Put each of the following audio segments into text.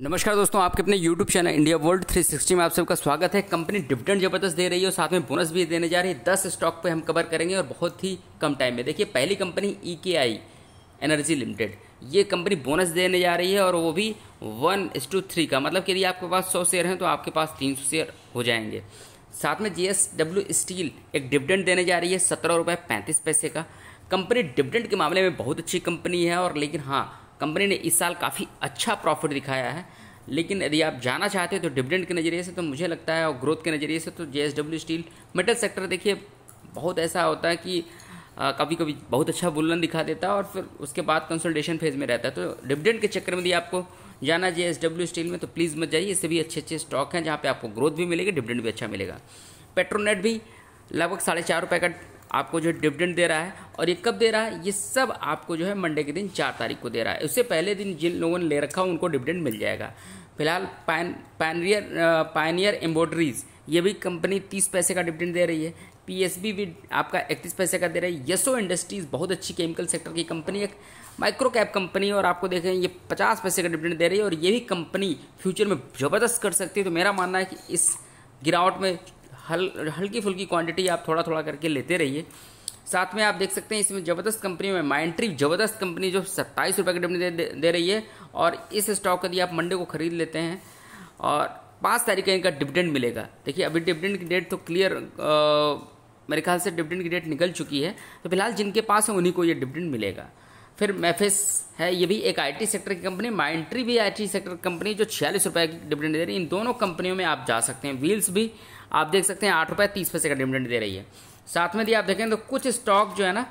नमस्कार दोस्तों आपके अपने YouTube चैनल इंडिया वर्ल्ड 360 में आप सबका स्वागत है कंपनी डिविडेंड जबरदस्त दे रही है और साथ में बोनस भी देने जा रही है दस स्टॉक पे हम कवर करेंगे और बहुत ही कम टाइम में देखिए पहली company E K I energy limited ये कंपनी बोनस देने जा रही है और वो भी वन एस टू थ्री का मतलब यदि आपके पास सौ शेयर हैं तो आपके पास तीन सौ शेयर हो जाएंगे साथ में जी एस डब्ल्यू स्टील एक डिविडेंड देने जा रही है सत्रह रुपये पैंतीस पैसे का कंपनी डिविडेंड के मामले में बहुत अच्छी कंपनी है और लेकिन हाँ कंपनी ने इस साल काफ़ी अच्छा प्रॉफिट दिखाया है लेकिन यदि आप जाना चाहते हो तो डिविडेंड के नज़रिए से तो मुझे लगता है और ग्रोथ के नज़रिए से तो जे स्टील मेटल सेक्टर देखिए बहुत ऐसा होता है कि कभी कभी बहुत अच्छा बुलन दिखा देता है और फिर उसके बाद कंसल्टेशन फेज में रहता है तो डिविडेंड के चक्कर में यदि आपको जाना जे स्टील में तो प्लीज़ मत जाइए इससे भी अच्छे अच्छे स्टॉक हैं जहाँ पे आपको ग्रोथ भी मिलेगी डिविडेंड भी अच्छा मिलेगा पेट्रोनेट भी लगभग साढ़े चार रुपये का आपको जो डिविडेंड दे रहा है और ये कब दे रहा है ये सब आपको जो है मंडे के दिन चार तारीख को दे रहा है उससे पहले दिन जिन लोगों ने ले रखा उनको डिविडेंड मिल जाएगा फिलहाल पैन पैनियर पैनियर एम्ब्रॉयड्रीज़ ये भी कंपनी तीस पैसे का डिविडेंड दे रही है पीएसबी भी आपका इकतीस पैसे का दे रही है यसो इंडस्ट्रीज बहुत अच्छी केमिकल सेक्टर की कंपनी एक माइक्रो कैप कंपनी और आपको देखें ये पचास पैसे का डिविडेंड दे रही है और ये भी कंपनी फ्यूचर में ज़बरदस्त कर सकती है तो मेरा मानना है कि इस गिरावट में हल हल्की फुल्की क्वांटिटी आप थोड़ा थोड़ा करके लेते रहिए साथ में आप देख सकते हैं इसमें जबरदस्त कंपनी में माइंट्री जबरदस्त कंपनी जो सत्ताईस रुपये की डिविडेंड दे, दे रही है और इस स्टॉक यदि आप मंडे को खरीद लेते हैं और पाँच तारीख का इनका डिविडेंड मिलेगा देखिए अभी डिविडेंड की डेट तो क्लियर मेरे ख्याल से डिविडेंड की डेट निकल चुकी है तो फिलहाल जिनके पास है उन्हीं को ये डिविडेंड मिलेगा फिर मेफिस है ये भी एक आईटी सेक्टर की कंपनी माइंट्री भी आईटी सेक्टर कंपनी जो छियालीस रुपये की डिविडेंड दे रही है इन दोनों कंपनियों में आप जा सकते हैं व्हील्स भी आप देख सकते हैं आठ रुपये तीस पैसे का डिविडेंड दे रही है साथ में यदि आप देखें तो कुछ स्टॉक जो है ना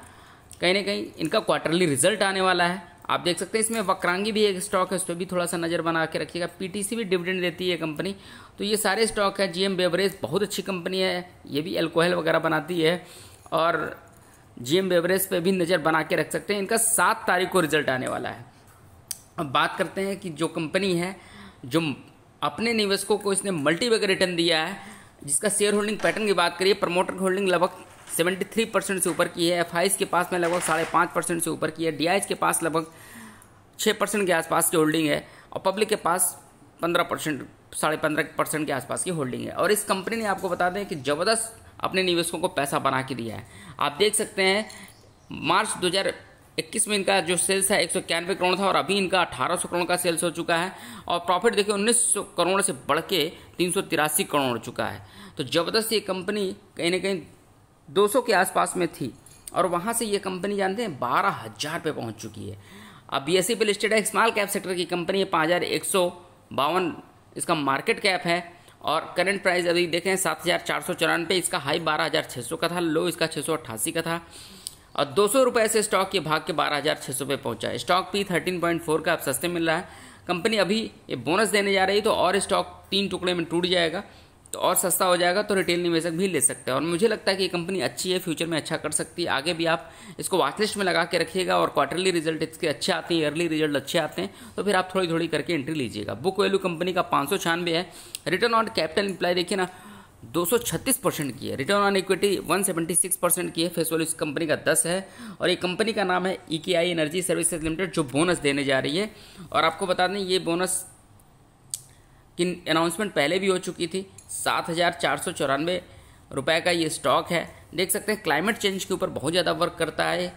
कहीं ना कहीं इनका क्वार्टरली रिजल्ट आने वाला है आप देख सकते हैं इसमें वक्रांगी भी एक स्टॉक है उस पर भी थोड़ा सा नज़र बना के रखिएगा पीटीसी भी डिविडेंड देती है कंपनी तो ये सारे स्टॉक है जीएम बेवरेज बहुत अच्छी कंपनी है ये भी एल्कोहल वगैरह बनाती है और जीएम बेवरेज पे भी नज़र बना के रख सकते हैं इनका सात तारीख को रिजल्ट आने वाला है अब बात करते हैं कि जो कंपनी है जो अपने निवेशकों को इसने मल्टीवेगर रिटर्न दिया है जिसका शेयर होल्डिंग पैटर्न की बात करिए प्रमोटर होल्डिंग लगभग 73 परसेंट से ऊपर की है एफ के पास में लगभग साढ़े पाँच परसेंट से ऊपर की है डी के पास लगभग छः परसेंट के आसपास की होल्डिंग है और पब्लिक के पास पंद्रह परसेंट साढ़े पंद्रह परसेंट के आसपास की होल्डिंग है और इस कंपनी ने आपको बता दें कि ज़बरदस्त अपने निवेशकों को पैसा बना के दिया है आप देख सकते हैं मार्च 2021 में इनका जो सेल्स है एक करोड़ था और अभी इनका सौ करोड़ का सेल्स हो चुका है और प्रॉफिट देखिए सौ करोड़ से बढ़ के तीन करोड़ हो चुका है तो ज़बरदस्त ये कंपनी कहीं ना कहीं 200 के आसपास में थी और वहाँ से ये कंपनी जानते हैं बारह हज़ार पे पहुँच चुकी है अब बी एस सी पे लिस्टेड है स्मॉल कैप सेक्टर की कंपनी है पाँच हज़ार एक सौ बावन इसका मार्केट कैप है और करंट प्राइस अभी देखें सात हज़ार चार सौ चौरानवे इसका हाई बारह हज़ार छः सौ का था लो इसका छः सौ अट्ठासी का था और दो सौ रुपये से स्टॉक के भाग के बारह हज़ार छः सौ पे पहुँचा है stock P thirteen point four का अब सस्ते मिल रहा है कंपनी अभी ये बोनस देने जा रही है तो और स्टॉक तीन टुकड़े में टूट जाएगा तो और सस्ता हो जाएगा तो रिटेल निवेशक भी ले सकते हैं और मुझे लगता है कि ये कंपनी अच्छी है फ्यूचर में अच्छा कर सकती है आगे भी आप इसको वाचलिस्ट में लगा के रखिएगा और क्वार्टरली रिजल्ट इसके अच्छे आते हैं ईयरली रिजल्ट अच्छे आते हैं तो फिर आप थोड़ी थोड़ी करके एंट्री लीजिएगा बुक वैल्यू कंपनी का पाँच है रिटर्न ऑन कैपिटल इंप्लाई देखिए ना दो परसेंट की है रिटर्न ऑन इक्विटी 176 परसेंट की है फेस वैल्यू इस कंपनी का 10 है और ये कंपनी का नाम है E K I energy services limited जो बोनस देने जा रही है और आपको बता दें ये बोनस की अनाउंसमेंट पहले भी हो चुकी थी सात हज़ार चार सौ चौरानवे रुपये का ये स्टॉक है देख सकते हैं क्लाइमेट चेंज के ऊपर बहुत ज़्यादा वर्क करता है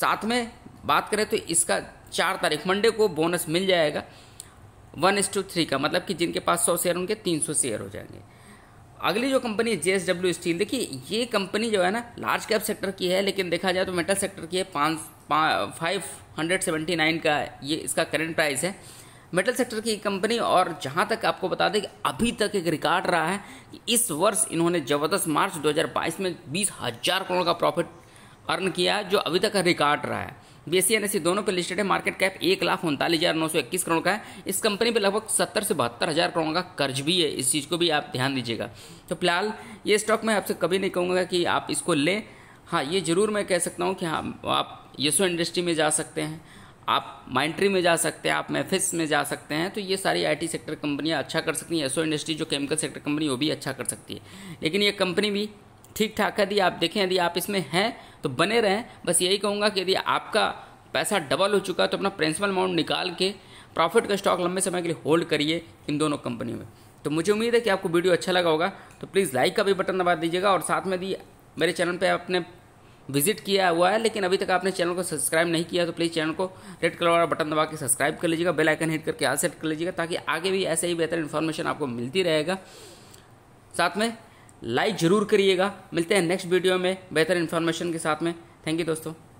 साथ में बात करें तो इसका चार तारीख मंडे को बोनस मिल जाएगा वन एस टू थ्री का मतलब कि जिनके पास सौ शेयर उनके तीन सौ शेयर हो जाएंगे अगली जो कंपनी है जे डब्ल्यू स्टील देखिए ये कंपनी जो है ना लार्ज कैप सेक्टर की है लेकिन देखा जाए तो मेटल सेक्टर की है पाँच फाइव हंड्रेड सेवेंटी नाइन का ये इसका करेंट प्राइस है मेटल सेक्टर की कंपनी और जहां तक आपको बता दें कि अभी तक एक रिकॉर्ड रहा है कि इस वर्ष इन्होंने जबरदस्त मार्च 2022 में बीस हजार करोड़ का प्रॉफिट अर्न किया जो अभी तक का रिकॉर्ड रहा है बी एस सी दोनों पे लिस्टेड है मार्केट कैप एक लाख उनतालीस हज़ार नौ सौ इक्कीस करोड़ का है इस कंपनी पे लगभग सत्तर से बहत्तर हज़ार करोड़ का कर्ज भी है इस चीज़ को भी आप ध्यान दीजिएगा तो फिलहाल ये स्टॉक मैं आपसे कभी नहीं कहूँगा कि आप इसको लें हाँ ये ज़रूर मैं कह सकता हूँ कि हाँ आप यशो इंडस्ट्री में जा सकते हैं आप माइंट्री में जा सकते हैं आप मेफिस में जा सकते हैं तो ये सारी आईटी सेक्टर कंपनियां अच्छा कर सकती हैं एसओ इंडस्ट्री जो केमिकल सेक्टर कंपनी वो भी अच्छा कर सकती है लेकिन ये कंपनी भी ठीक ठाक है यदि आप देखें यदि आप इसमें हैं तो बने रहें बस यही कहूँगा कि यदि आपका पैसा डबल हो चुका है तो अपना प्रिंसिपल अमाउंट निकाल के प्रॉफिट का स्टॉक लंबे समय के लिए होल्ड करिए इन दोनों कंपनियों में तो मुझे उम्मीद है कि आपको वीडियो अच्छा लगा होगा तो प्लीज़ लाइक का भी बटन दबा दीजिएगा और साथ में यदि मेरे चैनल पर अपने विजिट किया हुआ है लेकिन अभी तक आपने चैनल को सब्सक्राइब नहीं किया तो प्लीज़ चैनल को रेड कलर वाला बटन दबा के सब्सक्राइब कर लीजिएगा बेल आइकन हिट करके आल सेट कर लीजिएगा ताकि आगे भी ऐसे ही बेहतर इन्फॉर्मेशन आपको मिलती रहेगा साथ में लाइक ज़रूर करिएगा मिलते हैं नेक्स्ट वीडियो में बेहतर इन्फॉर्मेशन के साथ में थैंक यू दोस्तों